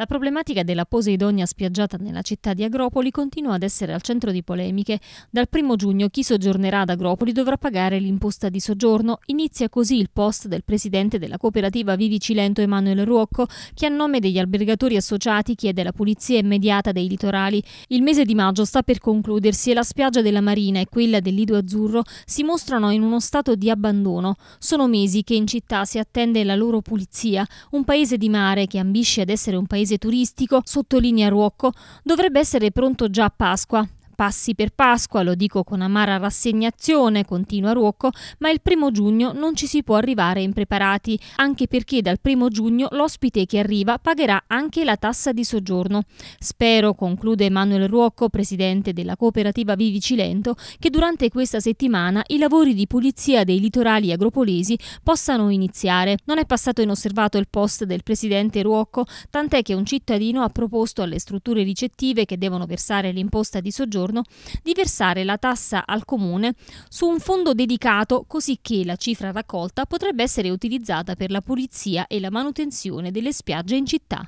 La problematica della Poseidonia spiaggiata nella città di Agropoli continua ad essere al centro di polemiche. Dal 1 giugno chi soggiornerà ad Agropoli dovrà pagare l'imposta di soggiorno. Inizia così il post del presidente della cooperativa Vivi Cilento Emanuele Ruocco che a nome degli albergatori associati chiede la pulizia immediata dei litorali. Il mese di maggio sta per concludersi e la spiaggia della Marina e quella del Lido Azzurro si mostrano in uno stato di abbandono. Sono mesi che in città si attende la loro pulizia. Un paese di mare che ambisce ad essere un paese turistico, sottolinea Ruocco, dovrebbe essere pronto già a Pasqua, passi per Pasqua, lo dico con amara rassegnazione, continua Ruocco, ma il primo giugno non ci si può arrivare impreparati, anche perché dal primo giugno l'ospite che arriva pagherà anche la tassa di soggiorno. Spero, conclude Emanuele Ruocco, presidente della cooperativa Vivi Cilento, che durante questa settimana i lavori di pulizia dei litorali agropolesi possano iniziare. Non è passato inosservato il post del presidente Ruocco, tant'è che un cittadino ha proposto alle strutture ricettive che devono versare l'imposta di soggiorno giorno, di versare la tassa al Comune su un fondo dedicato così che la cifra raccolta potrebbe essere utilizzata per la pulizia e la manutenzione delle spiagge in città.